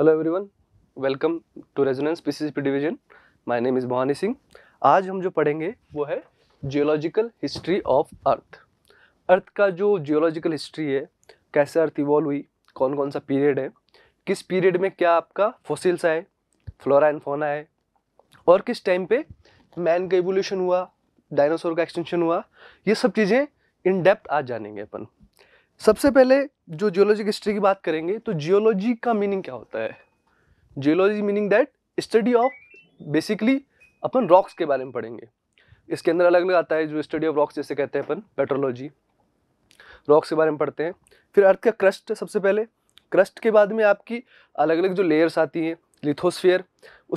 hello everyone welcome to Resonance PCCP division my name is Bhawani Singh आज हम जो पढ़ेंगे वो है geological history of earth earth का जो जियोलॉजिकल हिस्ट्री है कैसे अर्थ इवॉल्व हुई कौन कौन सा पीरियड है किस पीरियड में क्या आपका फोसिल्स आए फ्लोरा एंड फोना है और किस टाइम पे मैन का एवोल्यूशन हुआ डायनासोर का एक्सटेंशन हुआ ये सब चीज़ें इन डेप्थ आज जानेंगे अपन सबसे पहले जो जियोलॉजी हिस्ट्री की बात करेंगे तो जियोलॉजी का मीनिंग क्या होता है geology meaning that study of basically अपन रॉक्स के बारे में पढ़ेंगे इसके अंदर अलग अलग आता है जो स्टडी ऑफ रॉक्स जैसे कहते हैं अपन पेट्रोलॉजी रॉक्स के बारे में पढ़ते हैं फिर अर्थ का क्रस्ट सबसे पहले क्रस्ट के बाद में आपकी अलग अलग जो लेयर्स आती हैं लिथोस्फियर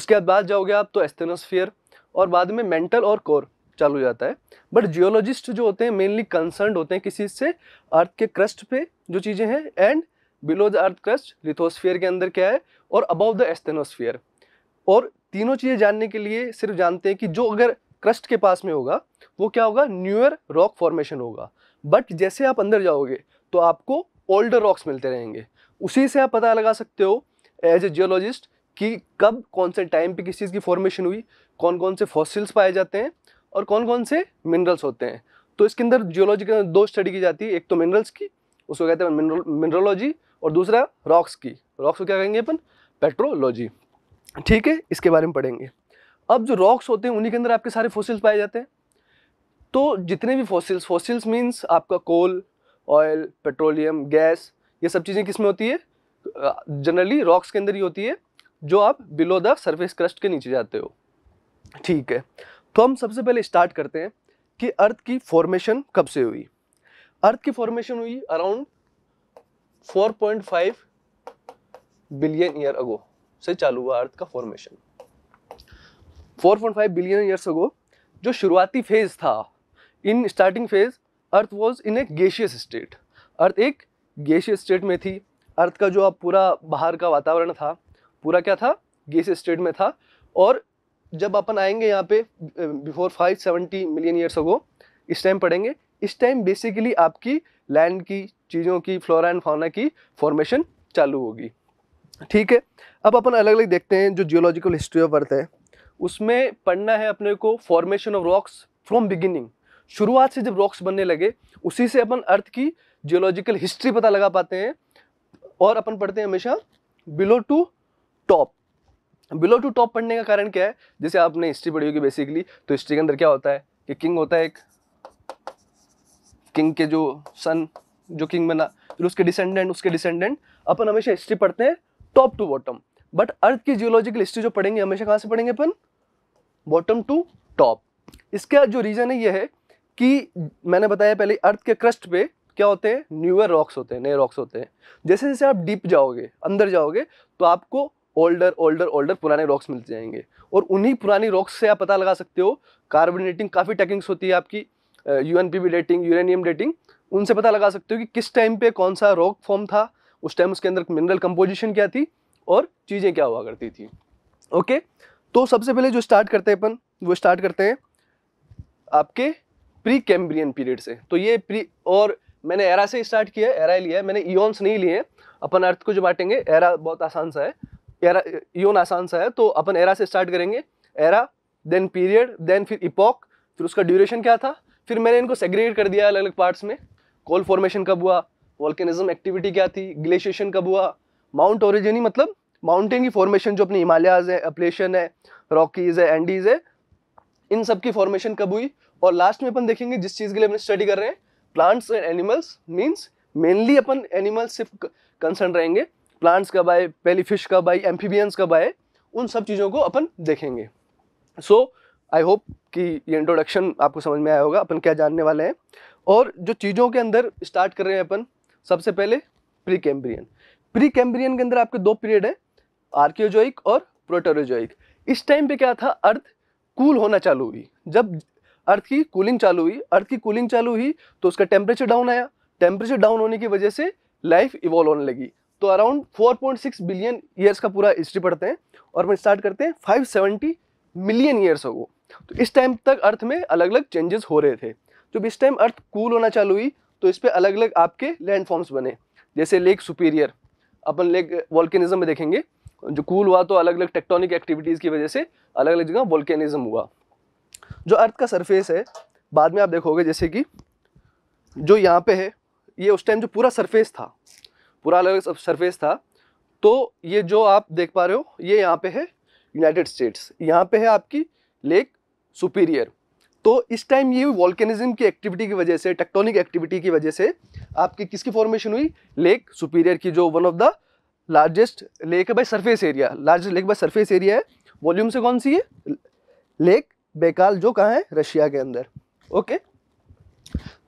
उसके बाद जाओगे आप तो एस्थेनोस्फियर और बाद में मेंटल और कोर चालू हो जाता है बट जियोलॉजिस्ट जो होते हैं मेनली कंसर्न होते हैं किसी से अर्थ के क्रस्ट पे जो चीज़ें हैं and below the earth crust lithosphere के अंदर क्या है और अबव द एस्थेनोस्फीयर और तीनों चीज़ें जानने के लिए सिर्फ जानते हैं कि जो अगर क्रस्ट के पास में होगा वो क्या होगा न्यूअर रॉक फॉर्मेशन होगा बट जैसे आप अंदर जाओगे तो आपको ओल्डर रॉक्स मिलते रहेंगे उसी से आप पता लगा सकते हो एज ए जियोलॉजिस्ट कि कब कौन से टाइम पे किस चीज़ की फॉर्मेशन हुई कौन कौन से फॉसिल्स पाए जाते हैं और कौन कौन से मिनरल्स होते हैं तो इसके अंदर जियोलॉजी के दो स्टडी की जाती है एक तो मिनरल्स की उसको कहते हैं मिनरोलॉजी और दूसरा रॉक्स की रॉक्स को क्या कहेंगे अपन पेट्रोलॉजी ठीक है इसके बारे में पढ़ेंगे अब जो रॉक्स होते हैं उन्हीं के अंदर आपके सारे फोसिल्स पाए जाते हैं तो जितने भी फोसिल्स फोसिल्स मीन्स आपका कोल ऑयल पेट्रोलियम गैस ये सब चीज़ें किस में होती है जनरली रॉक्स के अंदर ही होती है जो आप बिलो द सरफेस क्रस्ट के नीचे जाते हो ठीक है तो हम सबसे पहले स्टार्ट करते हैं कि अर्थ की फॉर्मेशन कब से हुई अर्थ की फॉर्मेशन हुई अराउंड 4.5 बिलियन ईयर अगो से चालू हुआ अर्थ का फॉर्मेशन 4.5 बिलियन ईयर्स अगो जो शुरुआती फेज था in starting phase earth was in a gaseous state earth एक गेशियस स्टेट में थी अर्थ का जो अब पूरा बाहर का वातावरण था पूरा क्या था गेशियस स्टेट में था और जब अपन आएंगे यहाँ पे before five seventy million years ago इस टाइम पढ़ेंगे इस टाइम बेसिकली आपकी लैंड की चीज़ों की फ्लोरा एंड फाना की फॉर्मेशन चालू होगी ठीक है अब अपन अलग अलग देखते हैं जो जियोलॉजिकल हिस्ट्री ऑफ अर्थ है उसमें पढ़ना है अपने को formation of rocks from beginning शुरुआत से जब रॉक्स बनने लगे उसी से अपन अर्थ की जियोलॉजिकल हिस्ट्री पता लगा पाते हैं और अपन पढ़ते हैं हमेशा below to top below to top पढ़ने का कारण क्या है जैसे आपने हिस्ट्री पढ़ी होगी बेसिकली तो हिस्ट्री के अंदर क्या होता है कि किंग होता है एक किंग के जो सन जो किंग बना फिर उसके डिसेंडेंट उसके डिसेंडेंट अपन हमेशा हिस्ट्री पढ़ते हैं top to bottom but earth की जियोलॉजिकल हिस्ट्री जो पढ़ेंगे हमेशा कहाँ से पढ़ेंगे अपन बॉटम टू टॉप इसका जो रीज़न है ये है कि मैंने बताया पहले अर्थ के क्रस्ट पे क्या होते हैं न्यूअर रॉक्स होते हैं नए रॉक्स होते हैं जैसे जैसे आप डीप जाओगे अंदर जाओगे तो आपको ओल्डर ओल्डर ओल्डर पुराने रॉक्स मिल जाएंगे और उन्हीं पुरानी रॉक्स से आप पता लगा सकते हो कार्बन डेटिंग काफ़ी टेक्निक्स होती है आपकी U N P B dating uranium dating उनसे पता लगा सकते हो कि किस टाइम पे कौन सा रॉक फॉर्म था उस टाइम उसके अंदर मिनरल कंपोजिशन क्या थी और चीज़ें क्या हुआ करती थी ओके तो सबसे पहले जो स्टार्ट करते हैं अपन वो स्टार्ट करते हैं आपके प्री कैम्ब्रियन पीरियड से तो ये प्री और मैंने एरा से स्टार्ट किया है एरा लिया है मैंने ईओन्स नहीं लिए हैं अपन अर्थ को जो बांटेंगे एरा बहुत आसान सा है एरा यून आसान सा है तो अपन एरा से स्टार्ट करेंगे एरा देन पीरियड देन फिर इपॉक फिर उसका ड्यूरेशन क्या था फिर मैंने इनको सेग्रीगेट कर दिया अलग अलग पार्ट्स में कोल फॉर्मेशन कब हुआ वॉल्केनिज्म एक्टिविटी क्या थी ग्लेशिएशन कब हुआ माउंट ओरिजिन ही मतलब माउंटेन की फॉर्मेशन जो अपनी हिमालयाज है अपलेशन है रॉकीज है एंडीज है इन सब की फॉर्मेशन कब हुई और लास्ट में अपन देखेंगे जिस चीज़ के लिए अपन स्टडी कर रहे हैं plants and animals means mainly अपन एनिमल्स सिर्फ कंसर्न रहेंगे प्लांट्स कब आए पहली फिश कब आई एम्फीबियंस कब आए उन सब चीज़ों को अपन देखेंगे सो आई होप कि ये इंट्रोडक्शन आपको समझ में आया होगा अपन क्या जानने वाले हैं और जो चीज़ों के अंदर स्टार्ट कर रहे हैं अपन सबसे पहले प्री कैम्ब्रियन प्री कैम्ब्रियन के अंदर आपके दो पीरियड है आर्कियोजोइक और प्रोटोरोजोइक इस टाइम पे क्या था अर्थ कूल होना चालू हुई जब अर्थ की कूलिंग चालू हुई अर्थ की कूलिंग चालू हुई तो उसका टेम्परेचर डाउन आया टेम्परेचर डाउन होने की वजह से लाइफ इवॉल्व होने लगी तो अराउंड 4.6 बिलियन ईयर्स का पूरा हिस्ट्री पढ़ते हैं और हम स्टार्ट करते हैं 570 मिलियन ईयर्स हो तो इस टाइम तक अर्थ में अलग अलग चेंजेस हो रहे थे जब इस टाइम अर्थ कूल होना चालू हुई तो इस पर अलग अलग आपके लैंडफॉर्म्स बने जैसे लेक सुपीरियर अपन लेक वॉल्केनिज्म में देखेंगे जो कूल हुआ तो अलग अलग टेक्टोनिक एक्टिविटीज़ की वजह से अलग अलग जगह वॉल्केनिज्म हुआ जो अर्थ का सरफेस है बाद में आप देखोगे जैसे कि जो यहाँ पे है ये उस टाइम जो पूरा सरफेस था पूरा अलग अलग सरफेस था तो ये जो आप देख पा रहे हो ये यहाँ पे है यूनाइटेड स्टेट्स यहाँ पे है आपकी लेक सुपीरियर तो इस टाइम ये वॉल्केनिज्म की एक्टिविटी की वजह से टेक्टोनिक एक्टिविटी की वजह से आपकी किसकी फॉर्मेशन हुई लेक सुपीरियर की जो one of the largest lake है by surface area largest lake by surface area है वॉल्यूम से कौन सी है लेक बेकाल जो कहाँ है रशिया के अंदर ओके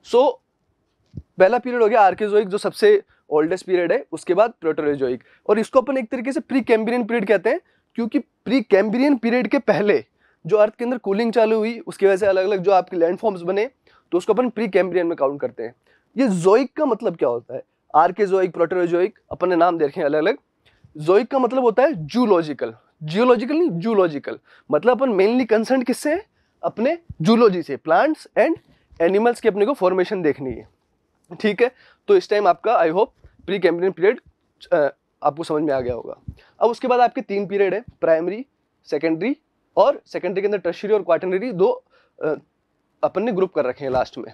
सो so, पहला पीरियड हो गया आर्किजोइक जो सबसे ओल्डेस्ट पीरियड है उसके बाद प्रोटोरेजोइक और इसको अपन एक तरीके से प्री कैम्बिरियन पीरियड कहते हैं क्योंकि प्री कैम्बिरियन पीरियड के पहले जो अर्थ के अंदर कूलिंग चालू हुई उसकी वजह से अलग अलग जो आपके लैंडफॉर्म्स बने तो उसको अपन प्री कैम्बरियन में काउंट करते हैं ये जोइक का मतलब क्या होता है आर के जोइक प्रोटोरेजोइक अपन ने नाम देखे अलग अलग जोइक का मतलब होता है जूलॉजिकल जियोलॉजिकल नहीं जूलॉजिकल मतलब अपन मेनली कंसर्न किससे अपने जूलॉजी से प्लांट्स एंड एनिमल्स के अपने को फॉर्मेशन देखनी है ठीक है तो इस टाइम आपका I hope Precambrian period आपको समझ में आ गया होगा अब उसके बाद आपके तीन पीरियड है प्राइमरी सेकेंडरी और सेकेंडरी के अंदर टर्शरी और क्वार्टनरी दो अपन ने ग्रुप कर रखे हैं लास्ट में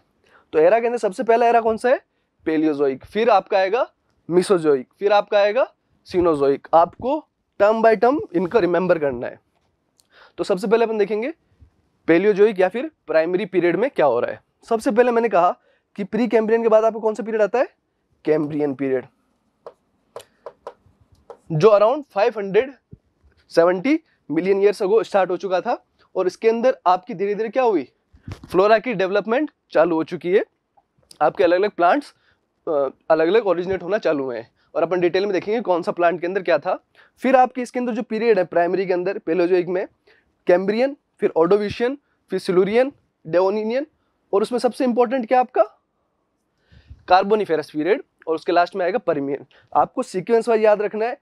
तो एरा के अंदर सबसे पहला एरा कौन सा है पेलियोजोइक फिर आपका आएगा मिसोजोइक फिर आपका आएगा सीनोजोइक आपको टर्म बाय टर्म इनका रिमेंबर करना है तो सबसे पहले अपन देखेंगे पेलियोजोइक या फिर प्राइमरी पीरियड में क्या हो रहा है सबसे पहले मैंने कहा कि प्री कैम्ब्रियन के बाद आपको कौन सा पीरियड आता है कैम्ब्रियन पीरियड जो around 570 million years ago start हो चुका था और इसके अंदर आपकी धीरे धीरे क्या हुई फ्लोरा की डेवलपमेंट चालू हो चुकी है आपके अलग अलग प्लांट्स अलग अलग ओरिजिनेट होना चालू हुए हैं और अपन डिटेल में देखेंगे कौन सा प्लांट के अंदर क्या था फिर आपके इसके अंदर जो पीरियड है प्राइमरी के अंदर पहले जो एक में कैम्ब्रियन फिर ऑडोविशियन फिर सिलूरियन डेवोनियन और उसमें सबसे इंपॉर्टेंट क्या आपका कार्बोनिफेरस पीरियड और उसके लास्ट में आएगा परमियन आपको सीक्वेंस वाइज याद रखना है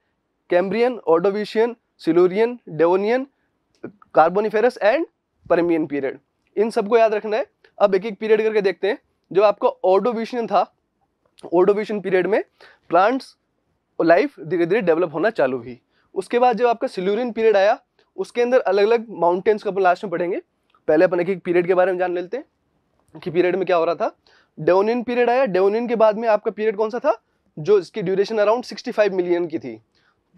Cambrian Ordovician Silurian Devonian Carboniferous and Permian period इन सबको याद रखना है अब एक एक पीरियड करके देखते हैं जो आपका ऑडोविशियन था ऑडोविशियन पीरियड में प्लांट्स और लाइफ धीरे धीरे डेवलप होना चालू हुई उसके बाद जब आपका सिलोरियन पीरियड आया उसके अंदर अलग अलग माउंटेन्स को अपन लास्ट में पढ़ेंगे पहले अपन एक एक पीरियड के बारे में जान लेते हैं कि पीरियड में क्या हो रहा था डेवनिन पीरियड आया डेओनियन के बाद में आपका पीरियड कौन सा था जो इसकी ड्यूरेशन अराउंड 65 मिलियन की थी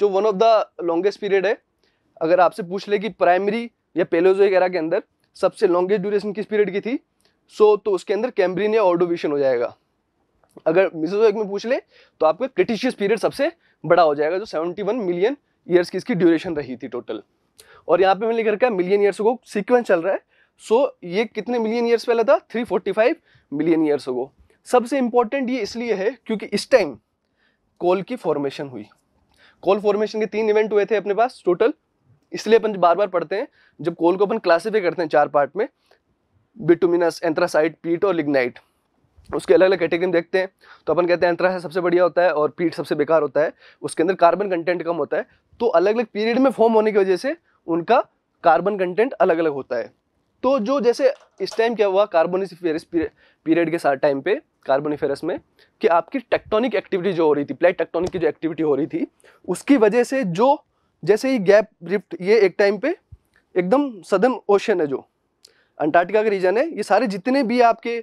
जो one of the longest period है अगर आपसे पूछ ले कि प्राइमरी या पेलोजोइक वगैरह के अंदर सबसे लॉन्गेस्ट ड्यूरेशन किस पीरियड की थी सो तो उसके अंदर कैम्ब्रिन या ऑर्डोविशन हो जाएगा अगर मिसोजोइक में पूछ ले तो आपका क्रिटिशियस पीरियड सबसे बड़ा हो जाएगा जो सेवेंटी मिलियन ईयर्स की इसकी ड्यूरेशन रही थी टोटल और यहाँ पे मैंने लिख रखा है मिलियन ईयर्स को सीक्वेंस चल रहा है सो so, ये कितने मिलियन ईयर्स पहले था 345 मिलियन ईयर्स हो सबसे इम्पॉर्टेंट ये इसलिए है क्योंकि इस टाइम कोल की फॉर्मेशन हुई कोल फॉर्मेशन के तीन इवेंट हुए थे अपने पास टोटल इसलिए अपन बार बार पढ़ते हैं जब कोल को अपन क्लासीफाई करते हैं चार पार्ट में बिटुमिनस एंथ्रासाइट पीट और लिग्नाइट उसके अलग अलग कैटेगरी में देखते हैं तो अपन कहते हैं एंथ्रा सबसे बढ़िया होता है और पीट सबसे बेकार होता है उसके अंदर कार्बन कंटेंट कम होता है तो अलग अलग पीरियड में फॉर्म होने की वजह से उनका कार्बन कंटेंट अलग अलग होता है तो जो जैसे इस टाइम क्या हुआ कार्बोनिफेरस पीरियड के साथ टाइम पे कार्बोनिफेरस में कि आपकी टेक्टोनिक एक्टिविटी जो हो रही थी प्लेट टेक्टोनिक की जो एक्टिविटी हो रही थी उसकी वजह से जो जैसे ही गैप रिफ्ट ये एक टाइम पे एकदम सदन ओशन है जो अंटार्कटिका का रीजन है ये सारे जितने भी आपके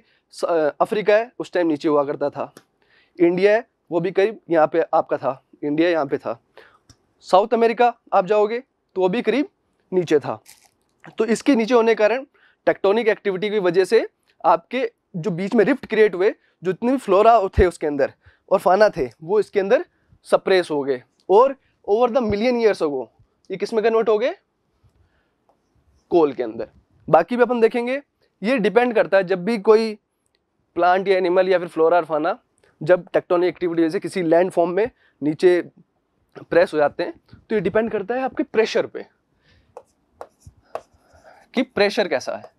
अफ्रीका है उस टाइम नीचे हुआ करता था इंडिया है वो भी करीब यहाँ पे आपका था इंडिया यहाँ पे था साउथ अमेरिका आप जाओगे तो वो भी करीब नीचे था तो इसके नीचे होने के कारण टेक्टोनिक एक्टिविटी की वजह से आपके जो बीच में रिफ्ट क्रिएट हुए जो जितने भी फ्लोरा थे उसके अंदर और फाना थे वो इसके अंदर सप्रेस हो गए और ओवर द मिलियन ईयर्स गए ये किस में कन्वर्ट हो गए कोल के अंदर बाकी भी अपन देखेंगे ये डिपेंड करता है जब भी कोई प्लांट या एनिमल या फिर फ्लोरा और फाना जब टेक्टोनिक एक्टिविटी जैसे किसी लैंड फॉर्म में नीचे प्रेस हो जाते हैं तो ये डिपेंड करता है आपके प्रेशर पे कि प्रेशर कैसा है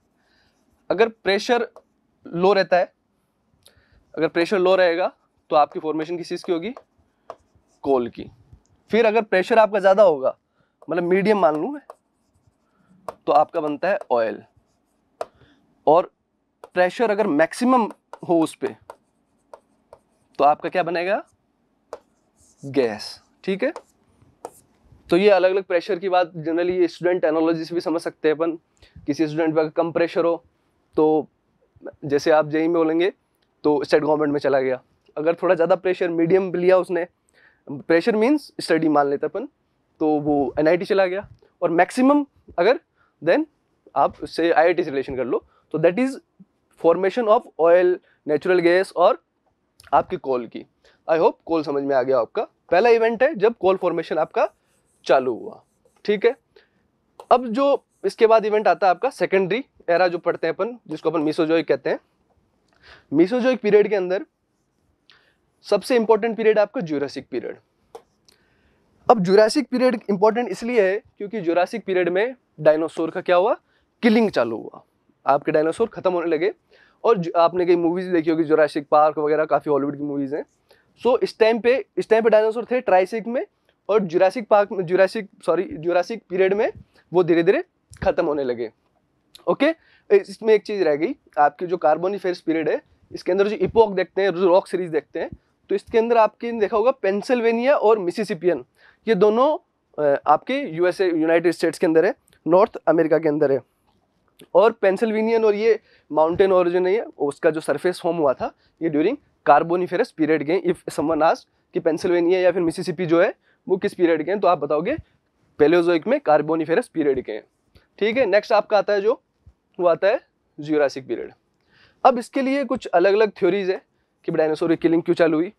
अगर प्रेशर लो रहता है अगर प्रेशर लो रहेगा तो आपकी फॉर्मेशन किस चीज़ की होगी कोल की फिर अगर प्रेशर आपका ज़्यादा होगा मतलब मीडियम मान लूँ मैं तो आपका बनता है ऑयल और प्रेशर अगर मैक्सिमम हो उस पर तो आपका क्या बनेगा गैस ठीक है तो ये अलग अलग प्रेशर की बात जनरली ये स्टूडेंट एनोलॉजी से भी समझ सकते हैं अपन किसी स्टूडेंट पर कम प्रेशर हो तो जैसे आप जेई में बोलेंगे तो स्टेट गवर्नमेंट में चला गया अगर थोड़ा ज़्यादा प्रेशर मीडियम लिया उसने प्रेशर मीन्स स्टडी मान लेते अपन तो वो एन चला गया और मैक्सिमम अगर देन आप उससे आई से रिलेशन कर लो तो that is formation of oil natural gas और आपकी कॉल की आई होप कॉल समझ में आ गया आपका पहला इवेंट है जब कॉल फॉर्मेशन आपका चालू हुआ ठीक है अब जो इसके बाद इवेंट आता है आपका सेकेंडरी एरा जो पढ़ते हैं अपन जिसको अपन मीसोजोइक कहते हैं मीसोजोइक पीरियड के अंदर सबसे इंपॉर्टेंट पीरियड आपका जूरासिक पीरियड अब जुरासिक पीरियड इंपॉर्टेंट इसलिए है क्योंकि जुरासिक पीरियड में डायनासोर का क्या हुआ किलिंग चालू हुआ आपके डायनासोर खत्म होने लगे और आपने कई मूवीज देखी होगी जुरासिक पार्क वगैरह काफ़ी हॉलीवुड की मूवीज़ हैं सो so, इस टाइम पे इस टाइम पे डायनासोर थे ट्राइसिक में और जुरासिक पार्क में जुरासिक सॉरी जुरासिक पीरियड में वो धीरे धीरे ख़त्म होने लगे ओके इसमें एक चीज़ रह गई आपकी जो कार्बोनिफेरस पीरियड है इसके अंदर जो इपोक देखते हैं रॉक सीरीज देखते हैं तो इसके अंदर आपके देखा होगा पेंसिल्वेनिया और मिसिसिपियन ये दोनों आपके यूएसए यूनाइटेड स्टेट्स के अंदर है नॉर्थ अमेरिका के अंदर है और पेंसिल्वेनियन और ये माउंटेन और जो नहीं है उसका जो सरफेस फॉर्म हुआ था ये ड्यूरिंग कार्बोनिफेरस पीरियड के इफ़ समवन आस्क कि पेंसिल्वेनिया या फिर मिसिसिपी जो है वो किस पीरियड के हैं तो आप बताओगे पेलोजोइक में कार्बोनीफेरस पीरियड के हैं ठीक है नेक्स्ट आपका आता है जो वो आता है ज्यूरासिक पीरियड अब इसके लिए कुछ अलग अलग थ्योरीज है कि डायनासोर किलिंग क्यों चालू हुई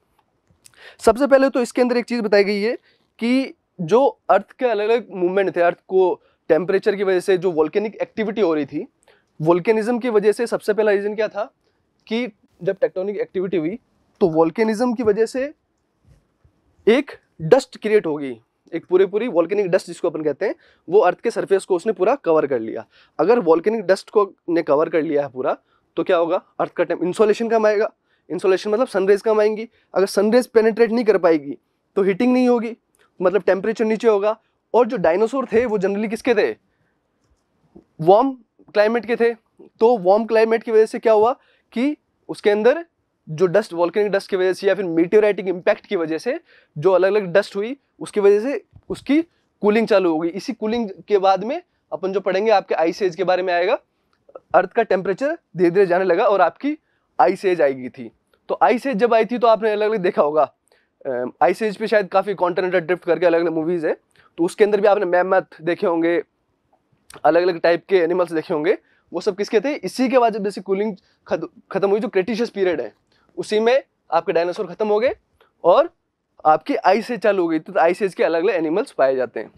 सबसे पहले तो इसके अंदर एक चीज़ बताई गई है कि जो अर्थ के अलग अलग मूवमेंट थे अर्थ को टेम्परेचर की वजह से जो वोल्केनिक एक्टिविटी हो रही थी वोल्केनिज्म की वजह से सबसे पहला रीज़न क्या था कि जब टेक्टोनिक एक्टिविटी हुई तो वोल्केनिज्म की वजह से एक डस्ट क्रिएट होगी एक पूरी पूरी वॉल्केनिक डस्ट जिसको अपन कहते हैं वो अर्थ के सरफेस को उसने पूरा कवर कर लिया अगर वॉल्केनिक डस्ट को ने कवर कर लिया है पूरा तो क्या होगा अर्थ का टाइम इंसोलेशन कम आएगा इंसोलेशन मतलब सनरेज कम आएंगी अगर सनरेज पेनेट्रेट नहीं कर पाएगी तो हीटिंग नहीं होगी मतलब टेम्परेचर नीचे होगा और जो डायनासोर थे वो जनरली किसके थे वार्म क्लाइमेट के थे तो वार्म क्लाइमेट की वजह से क्या हुआ कि उसके अंदर जो डस्ट वॉल्किंग डस्ट की वजह से या फिर मीटियोराइटिक इम्पैक्ट की वजह से जो अलग अलग डस्ट हुई उसकी वजह से उसकी कूलिंग चालू होगी इसी कूलिंग के बाद में अपन जो पढ़ेंगे आपके आइस एज के बारे में आएगा अर्थ का टेम्परेचर धीरे धीरे जाने लगा और आपकी आइस एज आएगी थी तो आइस एज जब आई थी तो आपने अलग अलग देखा होगा आइस एज पे शायद काफ़ी कॉन्टिनेंटल ड्रिफ्ट करके अलग अलग मूवीज़ है तो उसके अंदर भी आपने मैमथ देखे होंगे अलग अलग टाइप के एनिमल्स देखे होंगे वो सब किसके थे इसी के बाद जब जैसे कूलिंग खत्म हुई जो क्रेटिशियस पीरियड है उसी में आपके डायनासोर ख़त्म हो गए और आपकी आइस एज चालू हो गई तो आइस एज के अलग अलग एनिमल्स पाए जाते हैं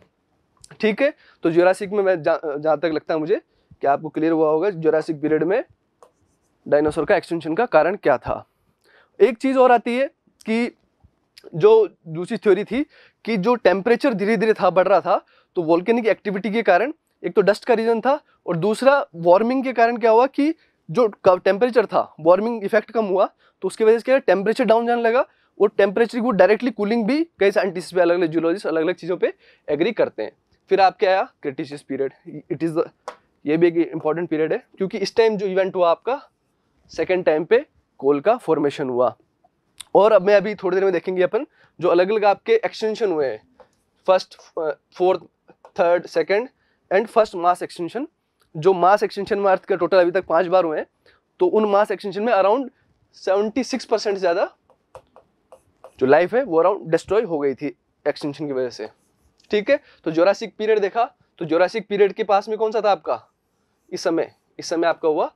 ठीक है तो जोरासिक में मैं जहाँ तक लगता है मुझे कि आपको क्लियर हुआ होगा जोरासिक पीरियड में डायनासोर का एक्सटेंशन का कारण क्या था एक चीज़ और आती है कि जो दूसरी थ्योरी थी कि जो टेम्परेचर धीरे धीरे था बढ़ रहा था तो वॉल्केनिक एक्टिविटी के कारण एक तो डस्ट का रीज़न था और दूसरा वार्मिंग के कारण क्या हुआ कि जो टेम्परेचर था वार्मिंग इफेक्ट कम हुआ तो उसकी वजह से क्या टेम्परेचर डाउन जाने लगा और टेम्परेचर को डायरेक्टली कूलिंग भी कई साइंटिस्ट भी अलग अलग जूलॉजिस्ट अलग अलग चीज़ों पर एग्री करते हैं फिर आपके आया Cretaceous period it is the ये भी एक इंपॉर्टेंट पीरियड है क्योंकि इस टाइम जो इवेंट हुआ आपका सेकेंड टाइम पे कोल का फॉर्मेशन हुआ और अब मैं अभी थोड़ी देर में देखेंगे अपन जो अलग अलग आपके एक्सटेंशन हुए हैं first fourth third second and first mass extension जो मास एक्सटेंशन में अर्थ का टोटल अभी तक पांच बार हुए हैं तो उन मास एक्सटेंशन में अराउंड सेवेंटी सिक्स परसेंट ज़्यादा जो लाइफ है वो अराउंड डिस्ट्रॉय हो गई थी एक्सटेंशन की वजह से ठीक है तो जोरासिक पीरियड देखा तो जोरासिक पीरियड के पास में कौन सा था आपका इस समय इस समय आपका हुआ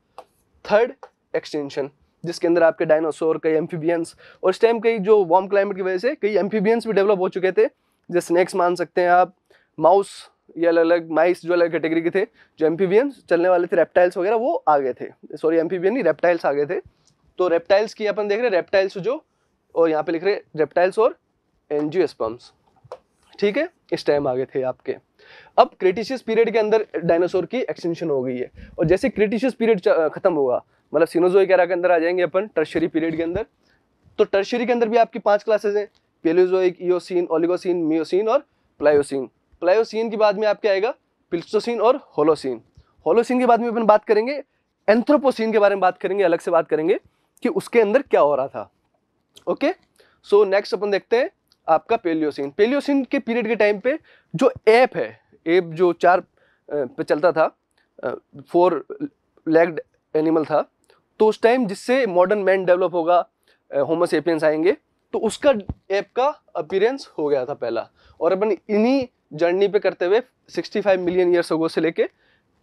थर्ड एक्सटेंशन जिसके अंदर आपके डायनासोर कई एम्फीबियंस और इस टाइम कई जो वार्म क्लाइमेट की वजह से कई एम्फीबियंस भी डेवलप हो चुके थे जैसे स्नैक्स मान सकते हैं आप माउस ये अलग अलग माइस जो अलग कैटेगरी के थे जो एम्फीबियंस चलने वाले थे रेप्टाइल्स वगैरह वो आ गए थे सॉरी एम्फीबियन नहीं रेप्टाइल्स आ गए थे तो रेप्टाइल्स की अपन देख रहे हैं रेप्टाइल्स जो और यहाँ पे लिख रहे रेप्टाइल्स और एनजियोस्पम्स ठीक है इस टाइम आ गए थे आपके अब क्रिटिशियस पीरियड के अंदर डायनासोर की एक्सटेंशन हो गई है और जैसे क्रिटिशियस पीरियड खत्म होगा मतलब सिनोजो एरा के अंदर आ जाएंगे अपन टर्शरी पीरियड के अंदर तो टर्शरी के अंदर भी आपकी पांच क्लासेस हैं पेलोजोइक ईओसिन ओलिगोसिन मियोसिन और प्लायोसिन प्लायोसिन के बाद में आपके आएगा पिल्सोसिन और होलोसिन होलोसिन के बाद में अपन बात करेंगे एंथ्रोपोसिन के बारे में बात करेंगे अलग से बात करेंगे कि उसके अंदर क्या हो रहा था ओके सो नेक्स्ट अपन देखते हैं आपका पेलियोसिन पेलियोसिन के पीरियड के टाइम पे जो एप है एप जो चार पे चलता था फोर लेग्ड एनिमल था तो उस टाइम जिससे मॉडर्न मैन डेवलप होगा होमोसेपियंस आएंगे तो उसका एप का अपीरेंस हो गया था पहला और अपन इन्हीं जर्नी पे करते हुए 65 मिलियन ईयर्स होगो से लेके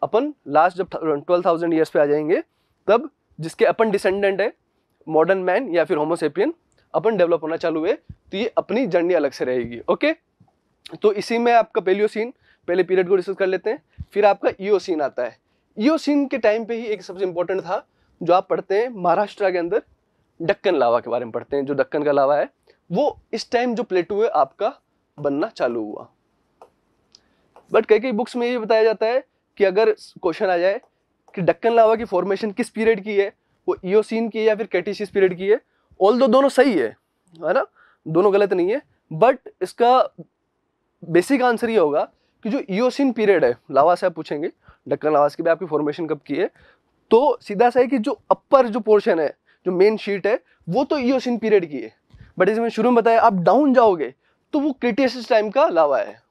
अपन लास्ट जब 12,000 ईयर्स पे आ जाएंगे तब जिसके अपन डिसेंडेंट है मॉडर्न मैन या फिर होमोसेपियन अपन डेवलप होना चालू हुए तो ये अपनी जर्नी अलग से रहेगी ओके तो इसी में आपका सीन पहले पीरियड को डिस्कस कर लेते हैं फिर आपका सीन आता है सीन के टाइम पर ही एक सबसे इंपॉर्टेंट था जो आप पढ़ते हैं महाराष्ट्र के अंदर डक्कन लावा के बारे में पढ़ते हैं जो डक्कन का लावा है वो इस टाइम जो प्लेटू है आपका बनना चालू हुआ बट कई कई बुक्स में ये बताया जाता है कि अगर क्वेश्चन आ जाए कि डक्कन लावा की फॉर्मेशन किस पीरियड की है वो ईओसिन की है या फिर कैटिशियस पीरियड की है ऑल दो दोनों सही है है ना दोनों गलत नहीं है बट इसका बेसिक आंसर ये होगा कि जो ईओसिन पीरियड है लावा से आप पूछेंगे डक्कन लावा की भी आपकी फॉर्मेशन कब की है तो सीधा सा है कि जो अपर जो पोर्शन है जो मेन शीट है वो तो ईओसिन पीरियड की है बट इसमें शुरू में बताया आप डाउन जाओगे तो वो क्रिटियस टाइम का लावा है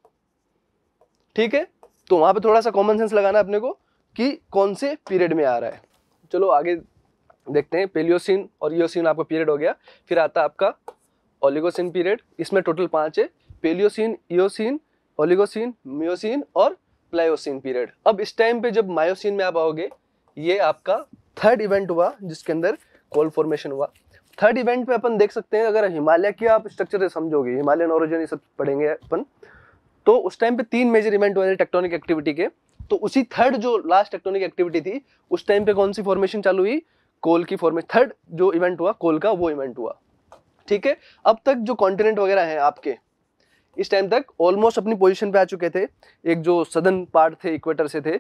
ठीक है तो वहाँ पे थोड़ा सा कॉमन सेंस लगाना अपने को कि कौन से पीरियड में आ रहा है चलो आगे देखते हैं पेलियोसिन और ईओसिन आपका पीरियड हो गया फिर आता आपका ओलिगोसिन पीरियड इसमें टोटल पाँच है पेलियोसिन ईओसिन ओलिगोसिन मियोसिन और प्लायोसिन पीरियड अब इस टाइम पे जब मायोसिन में आप आओगे ये आपका थर्ड इवेंट हुआ जिसके अंदर कोल फॉर्मेशन हुआ थर्ड इवेंट पे अपन देख सकते हैं अगर हिमालय की आप स्ट्रक्चर समझोगे हिमालयन ऑरिजन ये सब पढ़ेंगे अपन तो उस टाइम पे तीन मेजर इवेंट हुए थे टेक्टोनिक एक्टिविटी के तो उसी थर्ड जो लास्ट टेक्टोनिक एक्टिविटी थी उस टाइम पे कौन सी फॉर्मेशन चालू हुई कोल की फॉर्मेशन थर्ड जो इवेंट हुआ कोल का वो इवेंट हुआ ठीक है अब तक जो कॉन्टिनेंट वगैरह हैं आपके इस टाइम तक ऑलमोस्ट अपनी पोजिशन पे आ चुके थे एक जो सदर्न पार्ट थे इक्वेटर से थे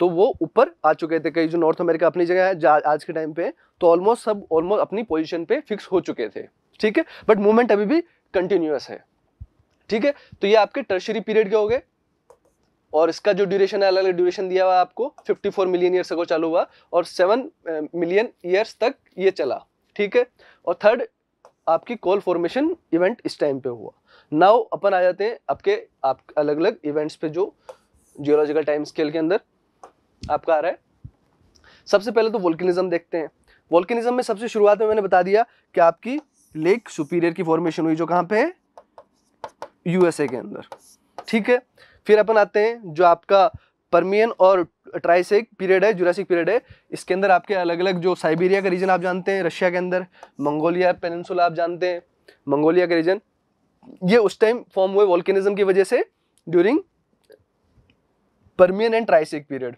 तो वो ऊपर आ चुके थे कई जो नॉर्थ अमेरिका अपनी जगह है आज के टाइम पे तो ऑलमोस्ट सब ऑलमोस्ट अपनी पोजिशन पे फिक्स हो चुके थे ठीक है बट मूवमेंट अभी भी कंटिन्यूस है ठीक है तो ये आपके टर्शरी पीरियड के हो गए और इसका जो ड्यूरेशन है अलग अलग ड्यूरेशन दिया हुआ आपको 54 मिलियन ईयर्स तक चालू हुआ और 7 मिलियन ईयर्स तक ये चला ठीक है और थर्ड आपकी कॉल फॉर्मेशन इवेंट इस टाइम पे हुआ नाउ अपन आ जाते हैं आपके आप अलग अलग इवेंट्स पे जो जियोलॉजिकल टाइम स्केल के अंदर आपका आ रहा है सबसे पहले तो वोल्केनिज्म देखते हैं वोल्केनिज्म में सबसे शुरुआत में मैंने बता दिया कि आपकी लेक सुपीरियर की फॉर्मेशन हुई जो कहाँ पे है यूएसए के अंदर ठीक है फिर अपन आते हैं जो आपका परमियन और ट्राइसिक पीरियड है जुरासिक पीरियड है इसके अंदर आपके अलग अलग जो साइबेरिया का रीजन आप जानते हैं रशिया के अंदर मंगोलिया पेनसुला आप जानते हैं मंगोलिया का रीजन ये उस टाइम फॉर्म हुए वॉल्केनिज्म की वजह से during Permian end Triassic period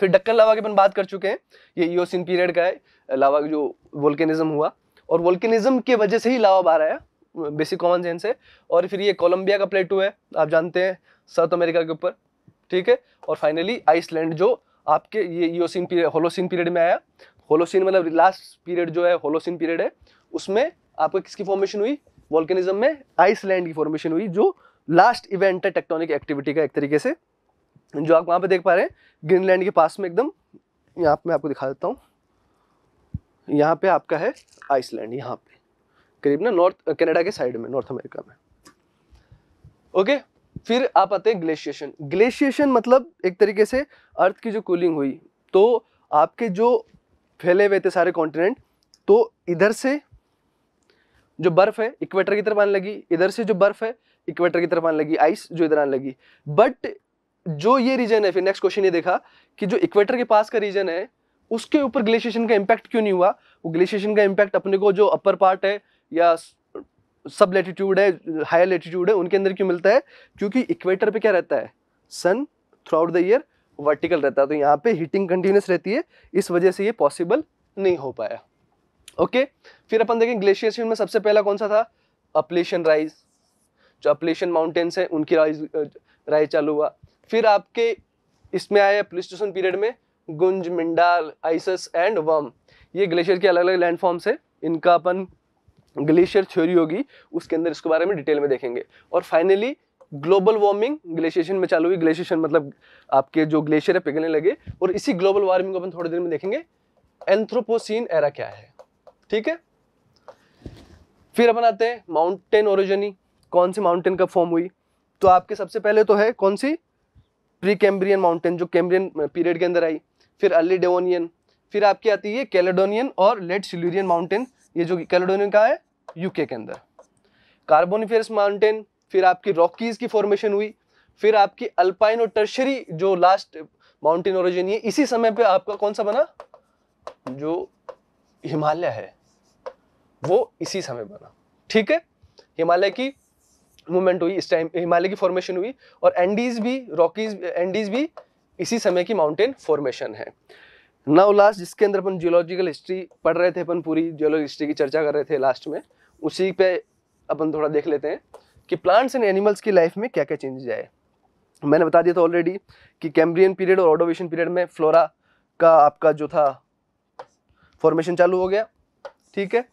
फिर डक्कन लावा की अपन बात कर चुके हैं ये ईओसिन पीरियड का है लावा जो वोल्केनिज्म हुआ और वोल्केनिज्म के वजह से ही लावा बाहर आया बेसिक कॉमन सेंस है और फिर ये कोलंबिया का प्लेटू है आप जानते हैं साउथ अमेरिका के ऊपर ठीक है और फाइनली आइसलैंड जो आपके ये योसिन पीरियड होलोसिन पीरियड में आया होलोसिन मतलब लास्ट पीरियड जो है होलोसिन पीरियड है उसमें आपको किसकी फॉर्मेशन हुई वॉल्केनिज्म में आइसलैंड की फॉर्मेशन हुई जो लास्ट इवेंट है टेक्टोनिक एक्टिविटी का एक तरीके से जो आप वहाँ पे देख पा रहे हैं ग्रीनलैंड के पास में एकदम यहाँ पे मैं आपको दिखा देता हूँ यहाँ पे आपका है आइसलैंड यहाँ पे करीब ना नॉर्थ कनाडा के साइड में नॉर्थ अमेरिका में ओके फिर आप आते हैं ग्लेशिएशन ग्लेशिएशन मतलब एक तरीके से अर्थ की जो कूलिंग हुई तो आपके जो फैले हुए थे सारे कॉन्टिनेंट तो इधर से जो बर्फ़ है इक्वेटर की तरफ आने लगी इधर से जो बर्फ़ है इक्वेटर की तरफ आने लगी आइस जो इधर आने लगी बट जो ये रीजन है फिर नेक्स्ट क्वेश्चन ये देखा कि जो इक्वेटर के पास का रीजन है उसके ऊपर ग्लेशिएशन का इम्पैक्ट क्यों नहीं हुआ वो ग्लेशिएशन का इम्पैक्ट अपने को जो अपर पार्ट है या सब लेटीट्यूड है हायर लेटीट्यूड है उनके अंदर क्यों मिलता है क्योंकि इक्वेटर पे क्या रहता है sun throughout the year vertical रहता है तो यहाँ पे हीटिंग कंटिन्यूस रहती है इस वजह से ये पॉसिबल नहीं हो पाया ओके फिर अपन देखें ग्लेशिएशन में सबसे पहला कौन सा था अपलेशन राइज जो अपलेशन माउंटेन्स हैं उनकी राइज राइज चालू हुआ फिर आपके इसमें आया प्लिस्टोसन पीरियड में गुंज मिंडाल आइसस एंड वम ये ग्लेशियर के अलग अलग लैंडफॉर्म्स है इनका अपन ग्लेशियर थ्योरी होगी उसके अंदर इसके बारे में डिटेल में देखेंगे और फाइनली ग्लोबल वार्मिंग ग्लेशिएशन में चालू हुई ग्लेशिएशन मतलब आपके जो ग्लेशियर है पिघलने लगे और इसी ग्लोबल वार्मिंग को अपन थोड़ी देर में देखेंगे एंथ्रोपोसिन एरा क्या है ठीक है फिर अपन आते हैं माउंटेन ओरिजनी कौन सी माउंटेन कब फॉर्म हुई तो आपके सबसे पहले तो है कौन सी प्री कैम्ब्रियन माउंटेन जो कैम्ब्रियन पीरियड के अंदर आई फिर अर्ली डेवोनियन फिर आपकी आती है कैलेडोनियन और लेट सिल्यूरियन माउंटेन ये जो कैलिडोनिया का है यूके के अंदर कार्बोनिफेरस माउंटेन फिर आपकी रॉकीज की फॉर्मेशन हुई फिर आपकी अल्पाइन और टर्शरी जो लास्ट माउंटेन ओरिजिन है इसी समय पे आपका कौन सा बना जो हिमालय है वो इसी समय बना ठीक है हिमालय की मूवमेंट हुई इस टाइम हिमालय की फॉर्मेशन हुई और एंडीज भी रॉकीज एंडीज भी इसी समय की माउंटेन फॉर्मेशन है नाउ लास्ट जिसके अंदर अपन जियोलॉजिकल हिस्ट्री पढ़ रहे थे अपन पूरी जियोलॉजिकल हिस्ट्री की चर्चा कर रहे थे लास्ट में उसी पे अपन थोड़ा देख लेते हैं कि प्लांट्स एंड एनिमल्स की लाइफ में क्या क्या चेंजेज आए मैंने बता दिया था ऑलरेडी कि कैम्ब्रियन पीरियड और ऑडोवेशन पीरियड में फ्लोरा का आपका जो था फॉर्मेशन चालू हो गया ठीक है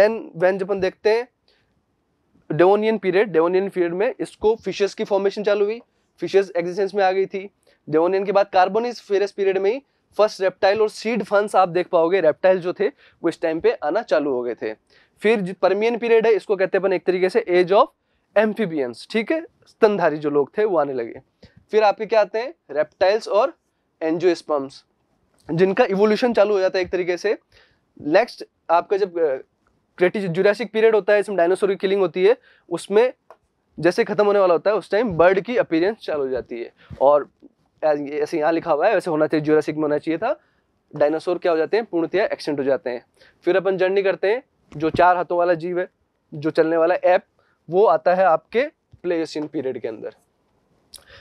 देन वैन जब अपन देखते हैं डेवोनियन पीरियड डेवोनियन पीरियड में इसको फिशेस की फॉर्मेशन चालू हुई फिशेस एग्जिस्टेंस में आ गई थी डेवोनियन के बाद कार्बोनिस फेरस पीरियड में ही फर्स्ट रेप्टाइल और सीड फंड्स आप देख पाओगे रेप्टाइल जो थे वो इस टाइम पे आना चालू हो गए थे फिर परमियन पीरियड है इसको कहते हैं अपन एक तरीके से एज ऑफ एम्फीबियंस ठीक है स्तनधारी जो लोग थे वो आने लगे फिर आपके क्या आते हैं रेप्टाइल्स और एनजो जिनका इवोल्यूशन चालू हो जाता है एक तरीके से नेक्स्ट आपका जब क्रेटिज जुरासिक पीरियड होता है इसमें डायनासोर की किलिंग होती है उसमें जैसे खत्म होने वाला होता है उस टाइम बर्ड की अपीरेंस चालू हो जाती है और ऐसे यहाँ लिखा हुआ है वैसे होना चाहिए जोरासिक में होना चाहिए था डायनासोर क्या हो जाते हैं पूर्णतया एक्सटेंट हो जाते हैं फिर अपन जर्नी करते हैं जो चार हाथों वाला जीव है जो चलने वाला ऐप वो आता है आपके प्लेसिन पीरियड के अंदर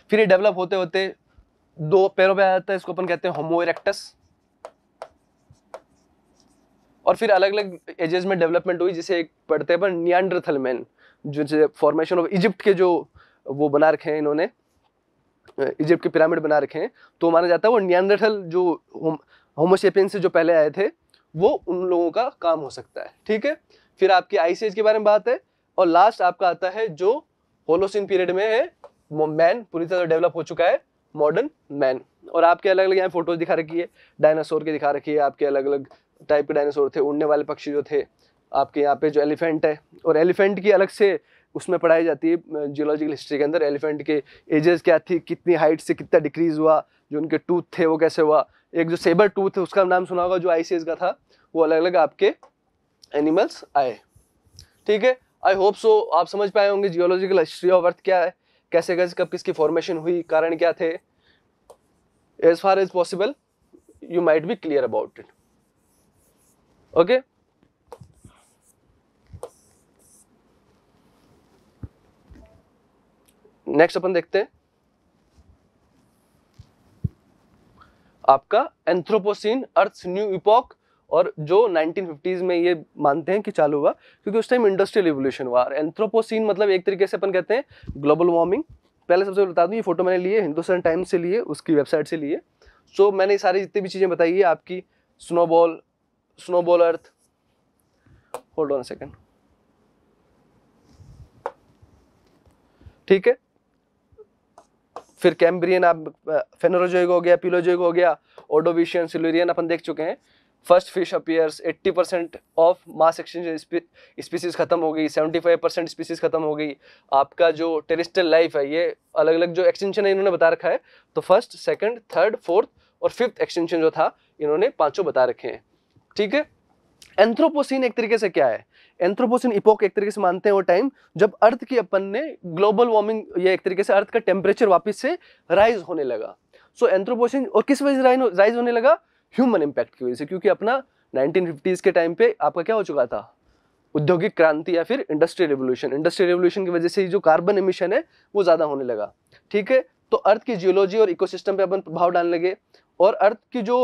फिर ये डेवलप होते होते दो पैरों पे आ जाता है इसको अपन कहते हैं होमो इरेक्टस और फिर अलग अलग एजेस में डेवलपमेंट हुई जिसे एक पढ़ते हैं पर नियांड्रथल मैन जो फॉर्मेशन ऑफ इजिप्ट के जो वो बना रखे हैं इन्होंने इजिप्ट के पिरामिड बना रखे हैं तो माना जाता है वो नियंद्रथल जो होमोशेपियन से जो पहले आए थे वो उन लोगों का काम हो सकता है ठीक है फिर आपकी आइस एज के बारे में बात है और लास्ट आपका आता है जो होलोसिन पीरियड में है मैन पूरी तरह डेवलप हो चुका है मॉडर्न मैन और आपके अलग अलग यहाँ फोटोज दिखा रखी है डायनासोर के दिखा रखी है आपके अलग अलग टाइप के डायनासोर थे उड़ने वाले पक्षी जो थे आपके यहाँ पे जो एलिफेंट है और एलिफेंट की अलग से उसमें पढ़ाई जाती है जियोलॉजिकल हिस्ट्री के अंदर एलिफेंट के एजेस क्या थी कितनी हाइट से कितना डिक्रीज हुआ जो उनके टूथ थे वो कैसे हुआ एक जो सेबर टूथ है उसका नाम सुना होगा जो आईसीएस का था वो अलग अलग आपके एनिमल्स आए ठीक है आई होप सो आप समझ पाए होंगे जियोलॉजिकल हिस्ट्री ऑफ अर्थ क्या है कैसे कैसे कब किसकी फॉर्मेशन हुई कारण क्या थे as far as possible you might be clear about it okay next अपन देखते हैं आपका एंथ्रोपोसिन अर्थ न्यू इपॉक और जो 1950s में ये मानते हैं कि चालू हुआ क्योंकि उस टाइम इंडस्ट्रियल रिवोल्यूशन हुआ और एंथ्रोपोसिन मतलब एक तरीके से अपन कहते हैं ग्लोबल वार्मिंग पहले सबसे बता दूं ये फोटो मैंने लिए हिंदुस्तान टाइम्स से लिए उसकी वेबसाइट से लिए सो so, मैंने सारी जितनी भी चीज़ें बताई है आपकी snowball snowball earth hold on second ठीक है फिर कैम्ब्रियन आप फेनोरोजोइक हो गया पिलोजोइक हो गया ओडोविशियन सिलोरियन अपन देख चुके हैं first fish appears 80 percent of mass extension species ख़त्म हो गई 75 परसेंट स्पीसीज ख़त्म हो गई आपका जो टेरिस्टल लाइफ है ये अलग अलग जो एक्सटेंशन है इन्होंने बता रखा है तो फर्स्ट सेकंड थर्ड फोर्थ और फिफ्थ एक्सटेंशन जो था इन्होंने पाँचों बता रखे हैं ठीक है एंथ्रोपोसिन एक तरीके से क्या है एंथ्रोपोसिन इपोक एक तरीके से मानते हैं वो टाइम जब अर्थ की अपन ने ग्लोबल वार्मिंग या एक तरीके से अर्थ का टेम्परेचर वापस से राइज होने लगा सो so, एंथ्रोपोसिन और किस वजह से राइज होने लगा ह्यूमन इम्पैक्ट की वजह से क्योंकि अपना फिफ्टीज के टाइम पे आपका क्या हो चुका था औद्योगिक क्रांति या फिर इंडस्ट्रियल रेवोल्यूशन इंडस्ट्रियल रेवोल्यूशन की वजह से जो कार्बन इमिशन है वो ज़्यादा होने लगा ठीक है तो अर्थ की जियोलॉजी और इकोसिस्टम पे अपन प्रभाव डालने लगे और अर्थ की जो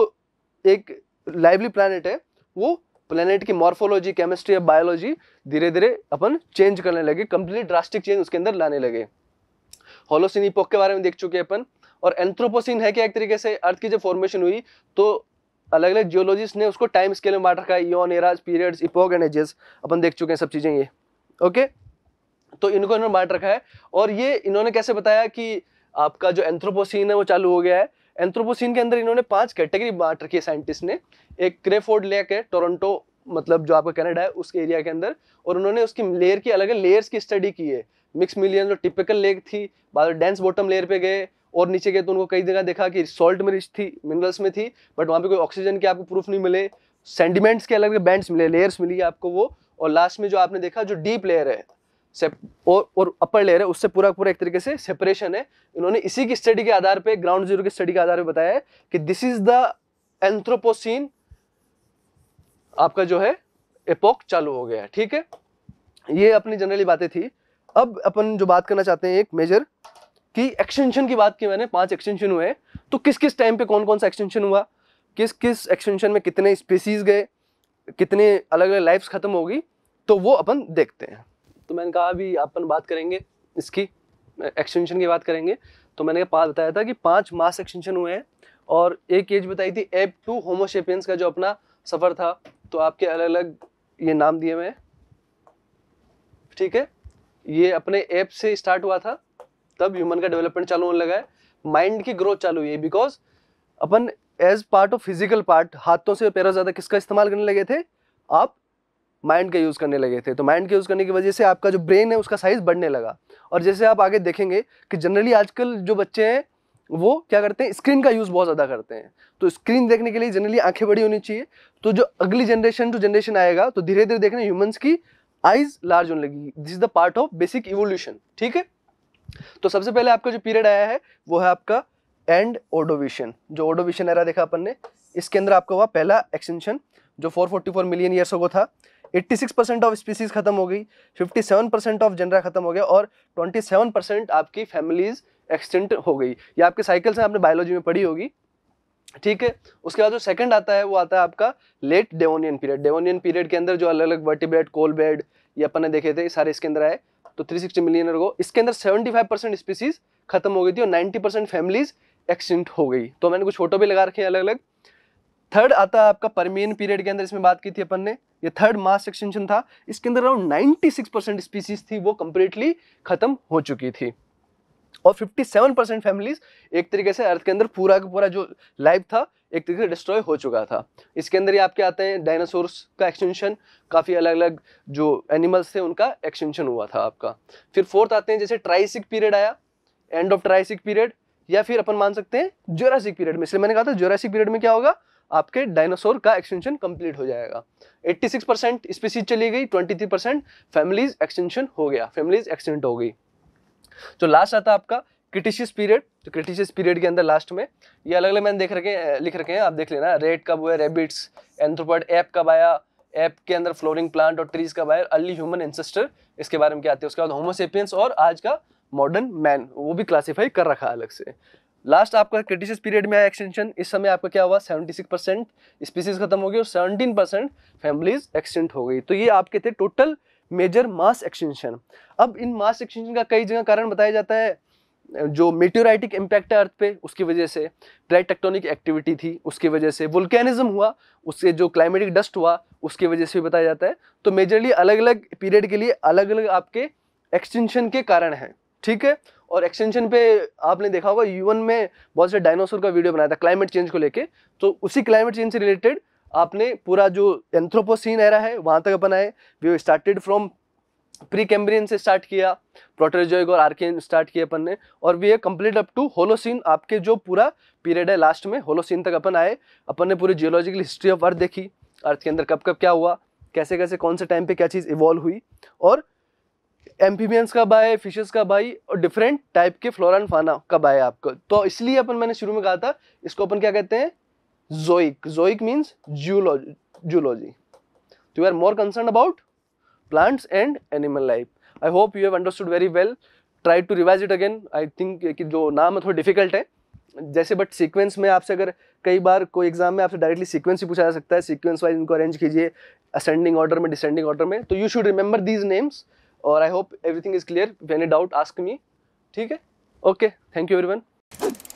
एक लाइवली प्लानट है वो प्लेनेट की मॉर्फोलॉजी केमिस्ट्री और बायोलॉजी धीरे धीरे अपन चेंज करने लगे कंप्लीट ड्रास्टिक चेंज उसके अंदर लाने लगे होलोसिन इपोक के बारे में देख चुके हैं अपन और एंथ्रोपोसिन है क्या एक तरीके से अर्थ की जब फॉर्मेशन हुई तो अलग अलग जियोलॉजिस्ट ने उसको टाइम स्केल में बांट रखा है eon eras periods epoch and ages अपन देख चुके हैं सब चीज़ें ये ओके तो इनको इन्होंने बांट रखा है और ये इन्होंने कैसे बताया कि आपका जो एंथ्रोपोसिन है वो चालू हो गया है एंथ्रोपोसिन के अंदर इन्होंने पांच कैटेगरी बांट रखी है साइंटिस्ट ने एक क्रेफोर्ड लेक है टोरंटो मतलब जो आपका कनाडा है उसके एरिया के अंदर और उन्होंने उसकी लेयर की अलग लेयर्स की स्टडी की है मिक्स मिलियन जो टिपिकल लेक थी बाद डेंस बॉटम लेयर पे गए और नीचे गए तो उनको कई जगह देखा कि सॉल्ट में रिच थी मिनरल्स में थी बट वहाँ पे कोई ऑक्सीजन के आपको प्रूफ नहीं मिले सेंडिमेंट्स के अलग बैंड्स मिले लेयर्स मिली आपको वो और लास्ट में जो आपने देखा जो डीप लेयर है और और अपर लेयर है उससे पूरा पूरा एक तरीके से सेपरेशन है इन्होंने इसी की स्टडी के आधार पे ग्राउंड जीरो की स्टडी के आधार पे बताया है कि दिस इज द एंथ्रोपोसिन आपका जो है एपोक चालू हो गया है ठीक है ये अपनी जनरली बातें थी अब अपन जो बात करना चाहते हैं एक मेजर कि एक्सटेंशन की बात की मैंने पांच एक्सटेंशन हुए हैं तो किस किस टाइम पे कौन कौन सा एक्सटेंशन हुआ किस किस एक्सटेंशन में कितने स्पीसीज गए कितने अलग अलग लाइफ्स ख़त्म होगी तो वो अपन देखते हैं तो मैंने कहा अभी अपन बात करेंगे इसकी एक्सटेंशन की बात करेंगे तो मैंने पाँच बताया था कि पाँच मास एक्सटेंशन हुए हैं और एक एज बताई थी एप टू होमोशेपियंस का जो अपना सफ़र था तो आपके अलग अलग ये नाम दिए मैं ठीक है ये अपने ऐप से स्टार्ट हुआ था तब ह्यूमन का डेवलपमेंट चालू होने लगा है माइंड की ग्रोथ चालू हुई है बिकॉज अपन as part of physical part हाथों से पैरों ज़्यादा किसका इस्तेमाल करने लगे थे आप माइंड का यूज़ करने लगे थे तो माइंड का यूज़ करने की वजह से आपका जो ब्रेन है उसका साइज़ बढ़ने लगा और जैसे आप आगे देखेंगे कि जनरली आजकल जो बच्चे हैं वो क्या करते हैं स्क्रीन का यूज़ बहुत ज़्यादा करते हैं तो स्क्रीन देखने के लिए जनरली आंखें बड़ी होनी चाहिए तो जो अगली जनरेशन टू जनरेशन आएगा तो धीरे धीरे देखने ह्यूमन्स की आइज लार्ज होने लगेगी this is the part of basic evolution ठीक है तो सबसे पहले आपका जो पीरियड आया है वो है आपका एंड ओडोविशन जो ओडोविशन एरा देखा अपन ने इसके अंदर आपका हुआ पहला एक्सटेंशन जो 444 मिलियन ईयर्स को था 86% ऑफ स्पीसीज खत्म हो गई 57% ऑफ जनरा खत्म हो गया और 27% आपकी फैमिलीज एक्सटेंट हो गई ये आपके साइकिल से आपने बायोलॉजी में पढ़ी होगी ठीक है उसके बाद जो सेकंड आता है वो आता है आपका late Devonian period Devonian period के अंदर जो अलग अलग वर्टिब्रेड कोल बेड ये अपन ने देखे थे सारे इसके अंदर आए तो 360 मिलियन को इसके अंदर 75 परसेंट स्पीसीज खत्म हो गई थी और 90 परसेंट फैमिलीज एक्सटेंट हो गई तो मैंने कुछ फोटो भी लगा रखे अलग अलग थर्ड आता है आपका परमियन पीरियड के अंदर इसमें बात की थी अपन ने ये थर्ड मास एक्सटेंशन था इसके अंदर अराउंड 96 परसेंट स्पीसीज थी वो कंप्लीटली खत्म हो चुकी थी और 57 परसेंट फैमिलीज एक तरीके से अर्थ के अंदर पूरा का पूरा जो लाइफ था एक तरीके से डिस्ट्रॉय हो चुका था इसके अंदर ही आपके आते हैं डायनासोर्स का एक्सटेंशन काफ़ी अलग अलग जो एनिमल्स थे उनका एक्सटेंशन हुआ था आपका फिर फोर्थ आते हैं जैसे ट्राइसिक पीरियड आया एंड ऑफ ट्राइसिक पीरियड या फिर अपन मान सकते हैं ज्योरासिक पीरियड में इसलिए मैंने कहा था ज्योरासिक पीरियड में क्या होगा आपके डायनासोर का एक्सटेंशन कंप्लीट हो जाएगा 86 परसेंट स्पीसीज चली गई 23 परसेंट फैमिलीज एक्सटेंशन हो गया फैमिलीज एक्सटेंट हो गई जो तो लास्ट आता आपका क्रिटिशियस पीरियड तो क्रिटिशियस पीरियड के अंदर लास्ट में ये अलग अलग मैंने देख रखे लिख रखे हैं आप देख लेना रेड कब हुआ रेबिट्स एंथ्रोपॉड ऐप कब आया ऐप के अंदर फ्लोरिंग प्लांट और ट्रीज का बायर अर्ली ह्यूमन एंसेस्टर इसके बारे में क्या आते हैं उसके बाद होमोसेपियंस और आज का मॉडर्न मैन वो भी क्लासीफाई कर रखा है अलग से लास्ट आपका क्रिटिसिस पीरियड में आया एक्सटेंशन इस समय आपका क्या हुआ 76 परसेंट स्पीसीज खत्म हो गई और 17 परसेंट फैमिलीज एक्सटेंट हो गई तो ये आपके थे टोटल मेजर मास एक्सटेंशन अब इन मास एक्सटेंशन का कई जगह कारण बताया जाता है जो मेट्योराइटिक इम्पैक्ट है अर्थ पे उसकी वजह से प्लेट टेक्टोनिक एक्टिविटी थी उसकी वजह से वोल्केनिज्म हुआ उससे जो क्लाइमेटिक डस्ट हुआ उसकी वजह से भी बताया जाता है तो मेजरली अलग अलग पीरियड के लिए अलग अलग आपके एक्सटेंशन के कारण हैं ठीक है और एक्सटेंशन पे आपने देखा होगा यूएन में बहुत से डायनासोर का वीडियो बनाया था क्लाइमेट चेंज को लेके तो उसी क्लाइमेट चेंज से रिलेटेड आपने पूरा जो एंथ्रोपोसिन एरा है वहाँ तक अपन आए we started from Precambrian से स्टार्ट किया प्रोटोजोइक और आर्कियन स्टार्ट किया अपन ने और वी है कम्प्लीट अप टू होलोसिन आपके जो पूरा पीरियड है लास्ट में होलोसिन तक अपन आए अपन ने पूरी जियोलॉजिकल हिस्ट्री ऑफ अर्थ देखी अर्थ के अंदर कब कब क्या हुआ कैसे कैसे कौन से टाइम पे क्या चीज़ इवॉल्व हुई और एम्फीबियंस का बाय फिशेस का बाई और डिफरेंट टाइप के फ्लोरा एंड फाना का बाय आपका तो इसलिए अपन मैंने शुरू में कहा था इसको अपन क्या कहते हैं zoic zoic means zoology zoology तो you are more concern about plants and animal life I hope you have understood very well try to revise it again I think कि जो नाम है थोड़ा डिफिकल्ट है जैसे बट सीक्वेंस में आपसे अगर कई बार कोई एग्जाम में आपसे डायरेक्टली सीक्वेंस ही पूछा जा सकता है सीक्वेंस वाइज इनको अरेंज कीजिए असेंडिंग ऑर्डर में डिसेंडिंग ऑर्डर में तो you should remember these names और I hope everything is clear when a doubt ask me ठीक है ओके थैंक यू एवरीवन